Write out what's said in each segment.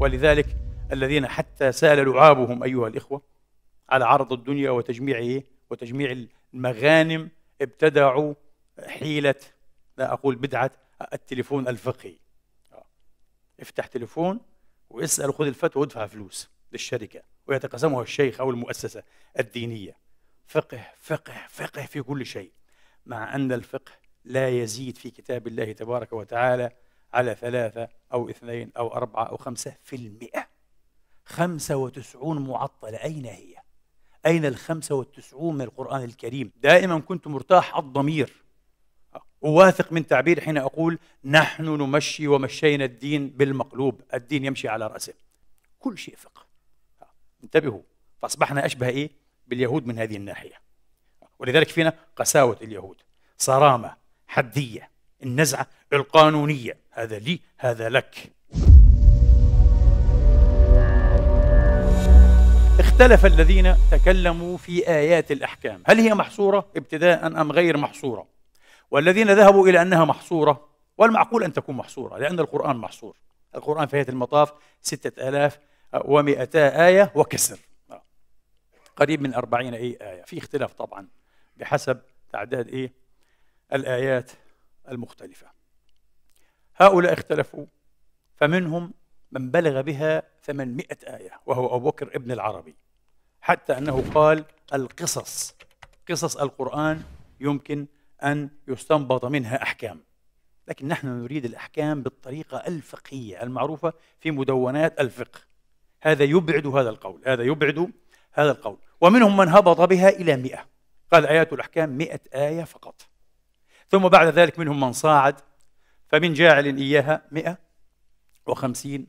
ولذلك الذين حتى سال لعابهم أيها الإخوة على عرض الدنيا وتجميع وتجميع المغانم ابتدعوا حيلة لا أقول بدعة التليفون الفقهي افتح تليفون واسأل خذ الفتوى وادفع فلوس للشركة ويتقسمها الشيخ أو المؤسسة الدينية فقه فقه فقه في كل شيء مع أن الفقه لا يزيد في كتاب الله تبارك وتعالى على ثلاثة أو اثنين أو أربعة أو خمسة في المئة خمسة وتسعون معطلة أين هي؟ أين الخمسة والتسعون من القرآن الكريم؟ دائما كنت مرتاح الضمير أواثق من تعبير حين أقول نحن نمشي ومشينا الدين بالمقلوب الدين يمشي على رأسه كل شيء فقه انتبهوا فأصبحنا أشبه إيه؟ باليهود من هذه الناحية ولذلك فينا قساوة اليهود صرامة حدية النزعة القانونية هذا لي هذا لك اختلف الذين تكلموا في آيات الأحكام هل هي محصورة ابتداء أم غير محصورة والذين ذهبوا إلى أنها محصورة والمعقول أن تكون محصورة لأن القرآن محصور القرآن في نهاية المطاف ستة آلاف ومئتا آية وكسر قريب من أربعين آية في اختلاف طبعا بحسب تعداد إيه الآيات المختلفة هؤلاء اختلفوا فمنهم من بلغ بها 800 آية وهو أبو بكر ابن العربي حتى أنه قال القصص قصص القرآن يمكن أن يستنبط منها أحكام لكن نحن نريد الأحكام بالطريقة الفقهية المعروفة في مدونات الفقه هذا يبعد هذا القول هذا يبعد هذا القول ومنهم من هبط بها إلى مئة قال آيات الأحكام مئة آية فقط ثم بعد ذلك منهم من صاعد فمن جاعل إياها مئة وخمسين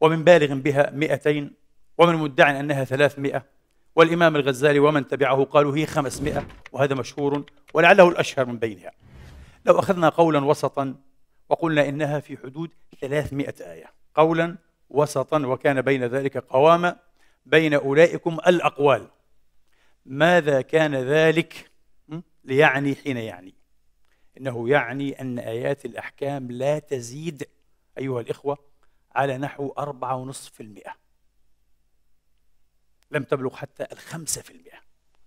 ومن بالغ بها مئتين ومن مدع أنها ثلاثمائة والإمام الغزالي ومن تبعه قالوا هي خمسمائة وهذا مشهور ولعله الأشهر من بينها لو أخذنا قولا وسطا وقلنا إنها في حدود ثلاثمائة آية قولا وسطا وكان بين ذلك قوامة بين أولئكم الأقوال ماذا كان ذلك ليعني حين يعني إنه يعني أن آيات الأحكام لا تزيد أيها الإخوة على نحو أربعة ونصف في المئة لم تبلغ حتى الخمسة في المئة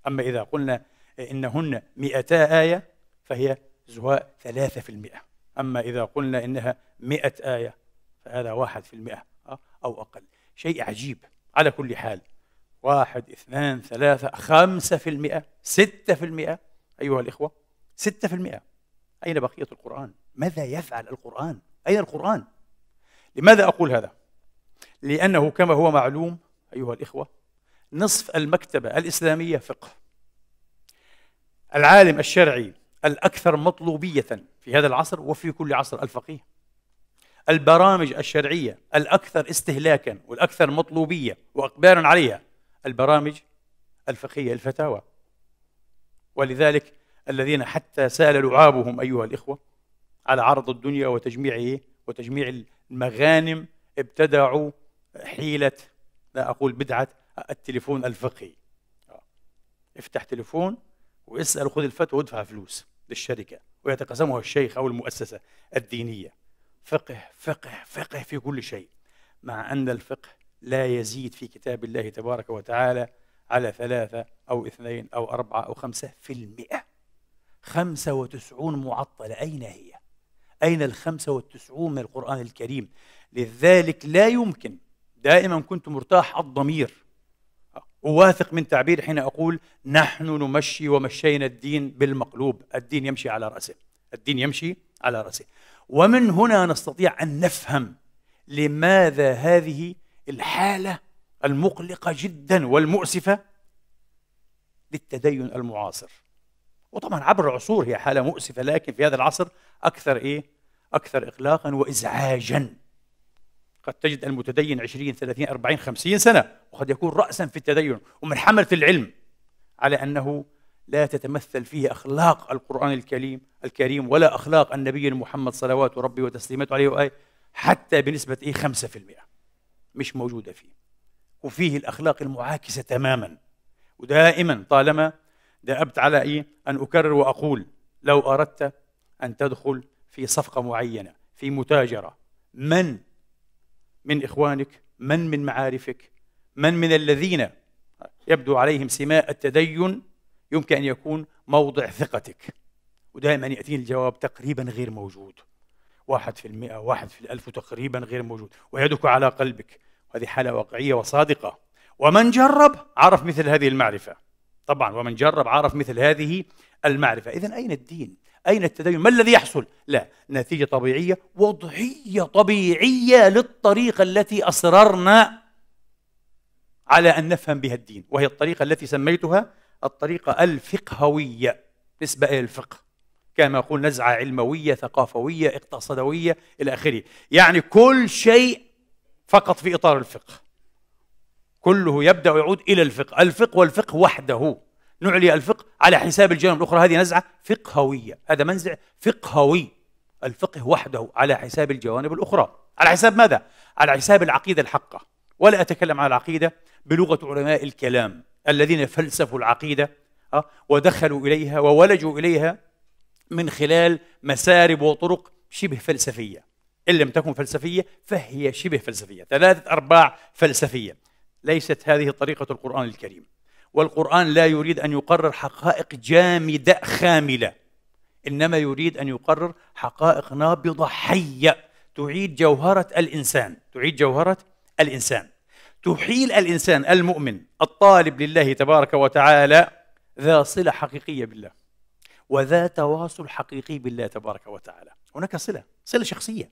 أما إذا قلنا إنهن مئتا آية فهي زهاء ثلاثة في المئة أما إذا قلنا إنها مئة آية فهذا واحد في المئة آه، أو أقل شيء عجيب على كل حال واحد اثنان ثلاثة خمسة في المئة ستة في المئة أيها الإخوة ستة في المئة أين بقية القرآن؟ ماذا يفعل القرآن؟ أين القرآن؟ لماذا أقول هذا؟ لأنه كما هو معلوم أيها الإخوة نصف المكتبة الإسلامية فقه العالم الشرعي الأكثر مطلوبية في هذا العصر وفي كل عصر الفقيه البرامج الشرعية الأكثر استهلاكا والأكثر مطلوبية وإقبالا عليها البرامج الفقهية الفتاوى ولذلك الذين حتى سال لعابهم ايها الاخوه على عرض الدنيا وتجميع وتجميع المغانم ابتدعوا حيله لا اقول بدعه التليفون الفقهي افتح تليفون واسال خذ الفتوى وادفع فلوس للشركه ويتقاسمها الشيخ او المؤسسه الدينيه فقه فقه فقه في كل شيء مع ان الفقه لا يزيد في كتاب الله تبارك وتعالى على ثلاثة أو اثنين أو أربعة أو خمسة في المئة خمسة وتسعون معطلة أين هي؟ أين الخمسة وتسعون من القرآن الكريم؟ لذلك لا يمكن دائما كنت مرتاح الضمير أواثق من تعبير حين أقول نحن نمشي ومشينا الدين بالمقلوب الدين يمشي على رأسه الدين يمشي على رأسه ومن هنا نستطيع أن نفهم لماذا هذه الحالة المقلقة جدا والمؤسفة للتدين المعاصر وطبعا عبر العصور هي حالة مؤسفة لكن في هذا العصر أكثر إيه؟ أكثر إغلاقا وإزعاجا قد تجد المتدين 20 30 40 50 سنة وقد يكون رأسا في التدين ومن حملة العلم على أنه لا تتمثل فيه أخلاق القرآن الكريم الكريم ولا أخلاق النبي محمد صلوات ربي وتسليماته عليه وآله حتى بنسبة إيه 5% مش موجودة فيه وفيه الأخلاق المعاكسة تماما ودائما طالما دأبت على إيه؟ أن أكرر وأقول لو أردت أن تدخل في صفقة معينة في متاجرة من من إخوانك من من معارفك من من الذين يبدو عليهم سماء التدين يمكن أن يكون موضع ثقتك ودائما يأتيني الجواب تقريبا غير موجود واحد في المئة واحد في الألف تقريبا غير موجود ويدك على قلبك وهذه حالة واقعية وصادقة ومن جرب عرف مثل هذه المعرفة طبعا ومن جرب عرف مثل هذه المعرفة إذا أين الدين؟ أين التدين؟ ما الذي يحصل؟ لا نتيجة طبيعية وضعية طبيعية للطريقة التي أصررنا على أن نفهم بها الدين وهي الطريقة التي سميتها الطريقة الفقهوية نسبة إلى الفقه كما يقول نزعة علموية ثقافوية اقتصادوية إلى آخره يعني كل شيء فقط في إطار الفقه كله يبدأ ويعود إلى الفقه الفقه والفقه وحده نعلي الفقه على حساب الجانب الأخرى هذه نزعة فقهوية هذا منزع فقهوي الفقه وحده على حساب الجوانب الأخرى على حساب ماذا؟ على حساب العقيدة الحقة ولا أتكلم عن العقيدة بلغة علماء الكلام الذين فلسفوا العقيدة آه، ودخلوا إليها وولجوا إليها من خلال مسارب وطرق شبه فلسفية إن لم تكن فلسفية فهي شبه فلسفية ثلاثة أرباع فلسفية ليست هذه طريقة القرآن الكريم والقرآن لا يريد أن يقرر حقائق جامدة خاملة إنما يريد أن يقرر حقائق نابضة حية تعيد جوهرة الإنسان تعيد جوهرة الإنسان تحيل الإنسان المؤمن الطالب لله تبارك وتعالى ذا صلة حقيقية بالله وذا تواصل حقيقي بالله تبارك وتعالى هناك صلة صلة شخصية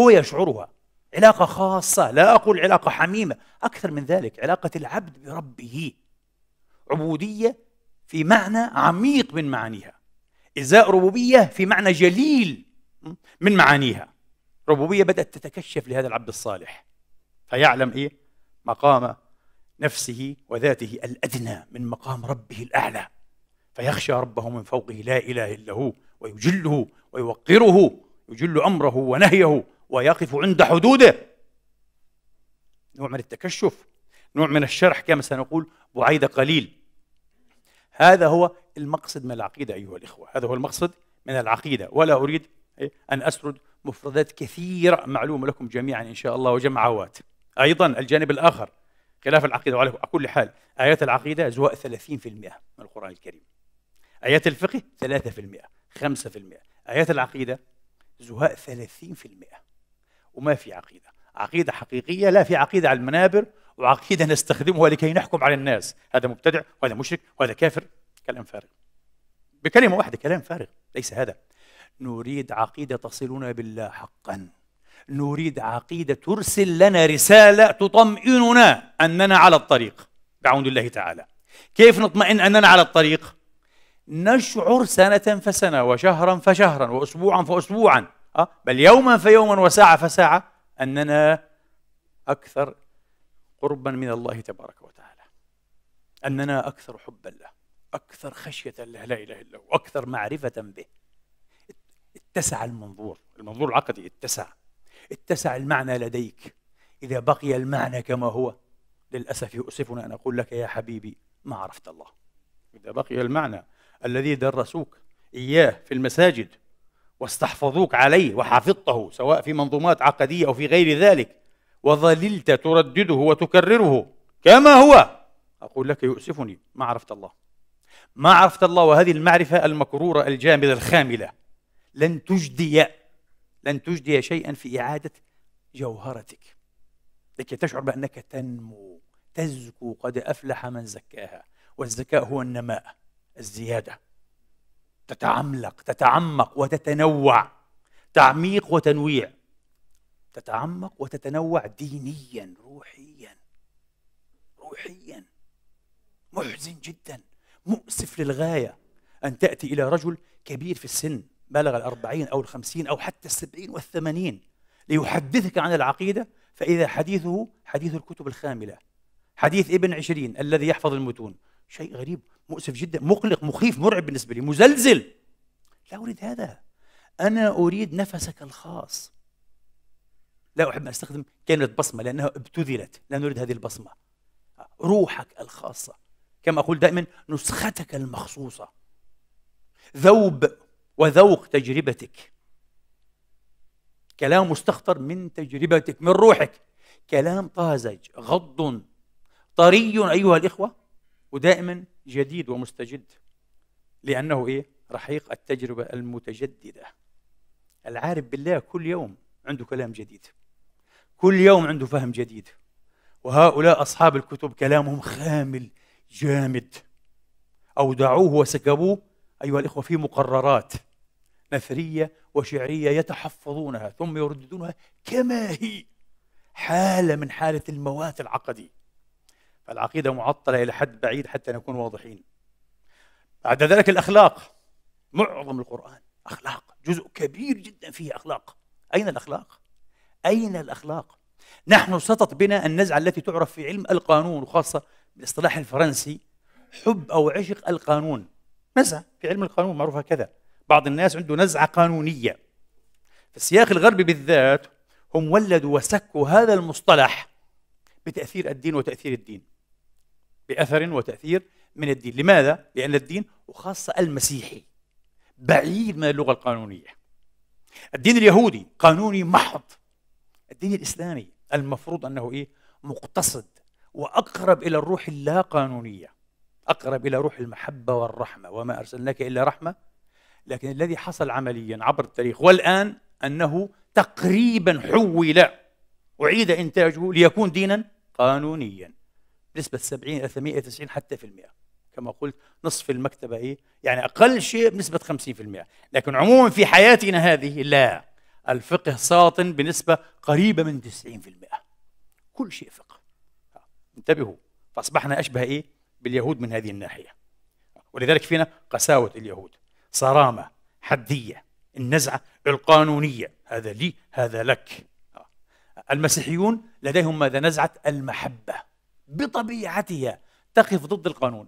هو يشعرها علاقة خاصة لا أقول علاقة حميمة أكثر من ذلك علاقة العبد بربه عبودية في معنى عميق من معانيها إزاء ربوبية في معنى جليل من معانيها ربوبية بدأت تتكشف لهذا العبد الصالح فيعلم إيه مقام نفسه وذاته الأدنى من مقام ربه الأعلى فيخشى ربه من فوقه لا إله إلا هو ويجله ويوقره يجل أمره ونهيه ويقف عند حدوده نوع من التكشف نوع من الشرح كما سنقول بعيد قليل هذا هو المقصد من العقيدة أيها الإخوة هذا هو المقصد من العقيدة ولا أريد أن أسرد مفردات كثيرة معلومة لكم جميعا إن شاء الله وجمعوات أيضا الجانب الآخر خلاف العقيدة وعلى كل حال آيات العقيدة زواء 30% من القرآن الكريم آيات الفقه 3% 5% آيات العقيدة زهاء 30% وما في عقيدة عقيدة حقيقية لا في عقيدة على المنابر وعقيدة نستخدمها لكي نحكم على الناس هذا مبتدع وهذا مشرك وهذا كافر كلام فارغ بكلمة واحدة كلام فارغ ليس هذا نريد عقيدة تصلنا بالله حقا نريد عقيدة ترسل لنا رسالة تطمئننا أننا على الطريق بعون الله تعالى كيف نطمئن أننا على الطريق؟ نشعر سنة فسنة وشهرا فشهرا وأسبوعا فأسبوعا أه؟ بل يوما فيوما وساعة فساعة أننا أكثر قربا من الله تبارك وتعالى أننا أكثر حبا له أكثر خشية له لا إله إلا هو أكثر معرفة به اتسع المنظور المنظور العقدي اتسع اتسع المعنى لديك إذا بقي المعنى كما هو للأسف يؤسفنا أن أقول لك يا حبيبي ما عرفت الله إذا بقي المعنى الذي درسوك إياه في المساجد واستحفظوك عليه وحفظته سواء في منظومات عقدية أو في غير ذلك وظللت تردده وتكرره كما هو أقول لك يؤسفني ما عرفت الله ما عرفت الله وهذه المعرفة المكرورة الجامدة الخاملة لن تجدي لن تجدي شيئا في إعادة جوهرتك لكي تشعر بأنك تنمو تزكو قد أفلح من زكاها والزكاء هو النماء الزيادة تتعملق تتعمق وتتنوع تعميق وتنويع تتعمق وتتنوع دينيا روحيا روحيا محزن جدا مؤسف للغاية أن تأتي إلى رجل كبير في السن بلغ الأربعين أو الخمسين أو حتى السبعين والثمانين ليحدثك عن العقيدة فإذا حديثه حديث الكتب الخاملة حديث ابن عشرين الذي يحفظ المتون شيء غريب مؤسف جدا مقلق مخيف مرعب بالنسبه لي مزلزل لا اريد هذا انا اريد نفسك الخاص لا احب ان استخدم كلمه بصمه لانها ابتذلت لا نريد هذه البصمه روحك الخاصه كما اقول دائما نسختك المخصوصه ذوب وذوق تجربتك كلام مستخطر من تجربتك من روحك كلام طازج غض طري ايها الاخوه ودائما جديد ومستجد لأنه إيه؟ رحيق التجربة المتجددة العارف بالله كل يوم عنده كلام جديد كل يوم عنده فهم جديد وهؤلاء أصحاب الكتب كلامهم خامل جامد أودعوه وسكبوه أيها الإخوة في مقررات نثرية وشعرية يتحفظونها ثم يرددونها كما هي حالة من حالة الموات العقدي العقيدة معطلة إلى حد بعيد حتى نكون واضحين بعد ذلك الأخلاق معظم القرآن أخلاق جزء كبير جدا فيه أخلاق أين الأخلاق؟ أين الأخلاق؟ نحن سطت بنا النزعة التي تعرف في علم القانون وخاصة بالاصطلاح الفرنسي حب أو عشق القانون نزعة في علم القانون معروفة كذا بعض الناس عنده نزعة قانونية في السياق الغربي بالذات هم ولدوا وسكوا هذا المصطلح بتأثير الدين وتأثير الدين بأثر وتأثير من الدين لماذا؟ لأن الدين وخاصة المسيحي بعيد من اللغة القانونية الدين اليهودي قانوني محض الدين الإسلامي المفروض أنه إيه؟ مقتصد وأقرب إلى الروح اللا قانونية أقرب إلى روح المحبة والرحمة وما أرسلناك إلا رحمة لكن الذي حصل عمليا عبر التاريخ والآن أنه تقريبا حول أعيد إنتاجه ليكون دينا قانونيا نسبة 70 إلى 98 حتى في المئة كما قلت نصف المكتبة إيه؟ يعني أقل شيء بنسبة 50% لكن عموما في حياتنا هذه لا الفقه ساطن بنسبة قريبة من 90% كل شيء فقه انتبهوا فأصبحنا أشبه إيه؟ باليهود من هذه الناحية ولذلك فينا قساوة اليهود صرامة حدية النزعة القانونية هذا لي هذا لك المسيحيون لديهم ماذا نزعة المحبة بطبيعتها تقف ضد القانون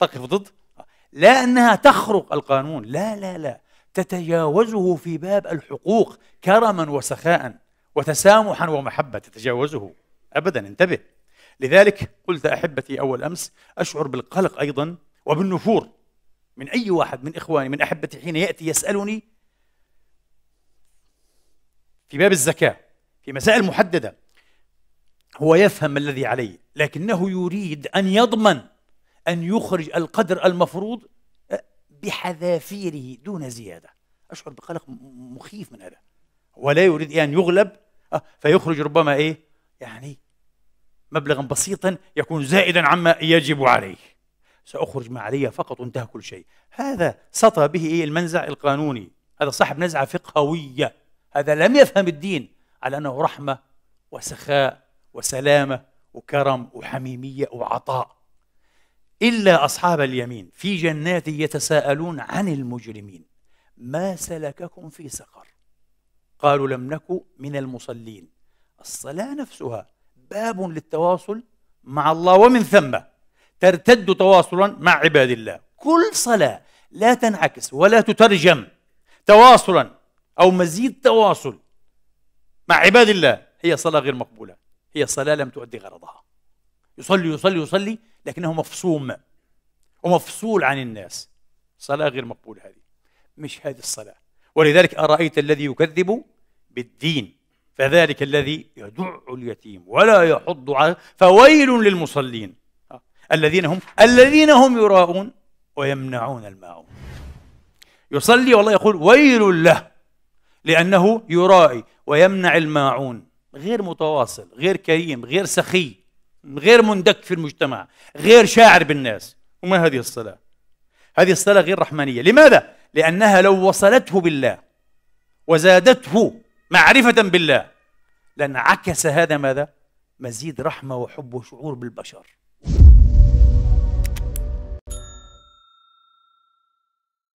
تقف ضد لا أنها تخرق القانون لا لا لا تتجاوزه في باب الحقوق كرما وسخاء وتسامحا ومحبة تتجاوزه أبدا انتبه لذلك قلت أحبتي أول أمس أشعر بالقلق أيضا وبالنفور من أي واحد من إخواني من أحبتي حين يأتي يسألني في باب الزكاة في مسائل محددة هو يفهم الذي عليه لكنه يريد أن يضمن أن يخرج القدر المفروض بحذافيره دون زيادة أشعر بقلق مخيف من هذا ولا يريد أن يغلب أه، فيخرج ربما إيه يعني مبلغا بسيطا يكون زائدا عما يجب عليه سأخرج ما علي فقط وانتهى كل شيء هذا سطى به إيه المنزع القانوني هذا صاحب نزعة فقهوية هذا لم يفهم الدين على أنه رحمة وسخاء وسلامه وكرم وحميميه وعطاء الا اصحاب اليمين في جنات يتساءلون عن المجرمين ما سلككم في سقر قالوا لم نك من المصلين الصلاه نفسها باب للتواصل مع الله ومن ثم ترتد تواصلا مع عباد الله كل صلاه لا تنعكس ولا تترجم تواصلا او مزيد تواصل مع عباد الله هي صلاه غير مقبوله هي صلاة لم تؤدي غرضها يصلي يصلي يصلي لكنه مفصوم ومفصول عن الناس صلاة غير مقبولة هذه مش هذه الصلاة ولذلك أرأيت الذي يكذب بالدين فذلك الذي يدع اليتيم ولا يحض على فويل للمصلين الذين هم الذين هم يراءون ويمنعون الماعون يصلي والله يقول ويل له لأنه يرائي ويمنع الماعون غير متواصل غير كريم غير سخي غير مندك في المجتمع غير شاعر بالناس وما هذه الصلاة هذه الصلاة غير رحمانية لماذا؟ لأنها لو وصلته بالله وزادته معرفة بالله لانعكس هذا ماذا؟ مزيد رحمة وحب وشعور بالبشر